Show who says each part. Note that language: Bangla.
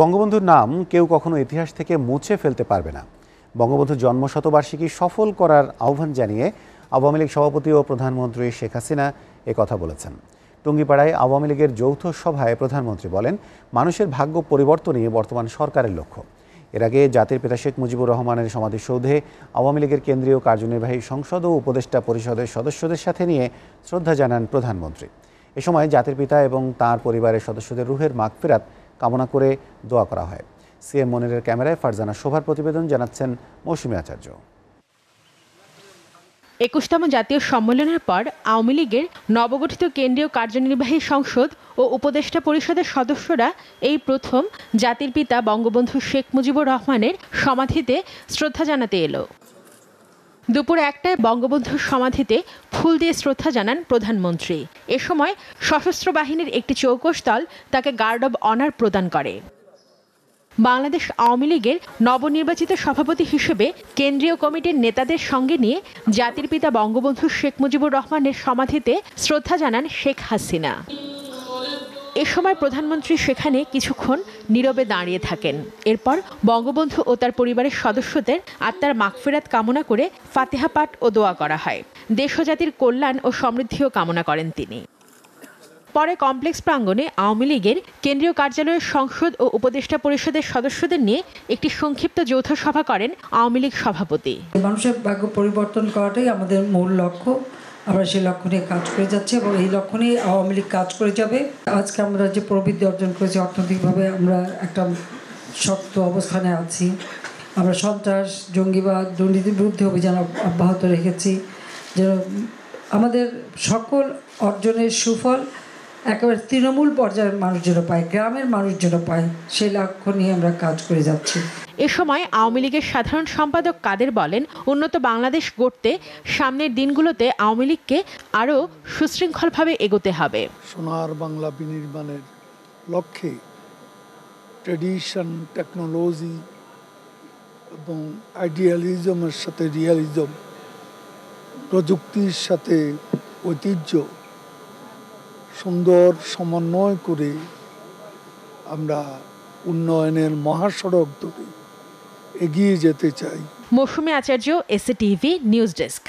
Speaker 1: বঙ্গবন্ধুর নাম কেউ কখনো ইতিহাস থেকে মুছে ফেলতে পারবে না বঙ্গবন্ধুর জন্মশতবার্ষিকী সফল করার আহ্বান জানিয়ে আওয়ামী লীগ সভাপতি ও প্রধানমন্ত্রী শেখ হাসিনা কথা বলেছেন টুঙ্গিপাড়ায় আওয়ামী লীগের যৌথ সভায় প্রধানমন্ত্রী বলেন মানুষের ভাগ্য পরিবর্তনই বর্তমান সরকারের লক্ষ্য এর আগে জাতির পিতা শেখ মুজিবুর রহমানের সমাধিসৌধে আওয়ামী লীগের কেন্দ্রীয় কার্যনির্বাহী সংসদ ও উপদেষ্টা পরিষদের সদস্যদের সাথে নিয়ে শ্রদ্ধা জানান প্রধানমন্ত্রী এ সময় জাতির পিতা এবং তার পরিবারের সদস্যদের রুহের মাগফিরাত কামনা করে দোয়া করা হয় সিএম মনিরের ক্যামেরায় ফারজানা শোভার প্রতিবেদন জানাচ্ছেন মৌসুমী আচার্য
Speaker 2: একুশতম জাতীয় সম্মেলনের পর আওয়ামী লীগের নবগঠিত কেন্দ্রীয় কার্যনির্বাহী সংসদ ও উপদেষ্টা পরিষদের সদস্যরা এই প্রথম জাতির পিতা বঙ্গবন্ধু শেখ মুজিবুর রহমানের সমাধিতে শ্রদ্ধা জানাতে এলো দুপুর একটায় বঙ্গবন্ধুর সমাধিতে ফুল দিয়ে শ্রদ্ধা জানান প্রধানমন্ত্রী এ সময় সশস্ত্র বাহিনীর একটি চৌকশ দল তাকে গার্ড অব অনার প্রদান করে বাংলাদেশ আওয়ামী লীগের নবনির্বাচিত সভাপতি হিসেবে কেন্দ্রীয় কমিটির নেতাদের সঙ্গে নিয়ে জাতির পিতা বঙ্গবন্ধু শেখ মুজিবুর রহমানের সমাধিতে শ্রদ্ধা জানান শেখ হাসিনা এ সময় প্রধানমন্ত্রী সেখানে কিছুক্ষণ নীরবে দাঁড়িয়ে থাকেন এরপর বঙ্গবন্ধু ও তার পরিবারের সদস্যদের আত্মার মাগফেরাত কামনা করে ফাতেহা পাঠ ও দোয়া করা হয় দেশ জাতির কল্যাণ ও সমৃদ্ধিও কামনা করেন তিনি পরে কমপ্লেক্স প্রাঙ্গণে আওয়ামী লীগের কেন্দ্রীয় কার্যালয়ের সংসদ ও উপদেষ্টা পরিষদের সদস্যদের নিয়ে একটি সংক্ষিপ্ত যৌথ সভা করেন আওয়ামী লীগ সভাপতি
Speaker 3: মানুষের ভাগ্য পরিবর্তন করাটাই আমাদের মূল লক্ষ্য আমরা সেই লক্ষ্য নিয়ে কাজ করে যাচ্ছি এবং এই লক্ষ্য নিয়ে আওয়ামী লীগ কাজ করে যাবে আজকে আমরা যে প্রবৃদ্ধি অর্জন করেছি অর্থনৈতিকভাবে আমরা একটা শক্ত অবস্থানে আছি আমরা সন্ত্রাস জঙ্গিবাদ দুর্নীতির বিরুদ্ধে অভিযান অব্যাহত রেখেছি যেন আমাদের সকল অর্জনের সুফল একেবারে তৃণমূল পর্যায়ের মানুষ যেন পায় গ্রামের মানুষ যেন পায় সেই লক্ষ্য নিয়ে আমরা কাজ করে যাচ্ছি
Speaker 2: এ সময় আওয়ামী লীগের সাধারণ সম্পাদক কাদের বলেন উন্নত বাংলাদেশ গড়তে সামনের দিনগুলোতে আওয়ামী লীগকে আরও সুশৃঙ্খলভাবে এগোতে হবে
Speaker 4: সোনার বাংলা বিনির্মাণের লক্ষ্যে ট্রেডিশন টেকনোলজি এবং আইডিয়ালিজমের সাথে রিয়ালিজম প্রযুক্তির সাথে ঐতিহ্য সুন্দর সমন্বয় করে আমরা উন্নয়নের মহাসড়ক ধরে এগিয়ে যেতে চাই
Speaker 2: Mousumi Acharya SA TV news desk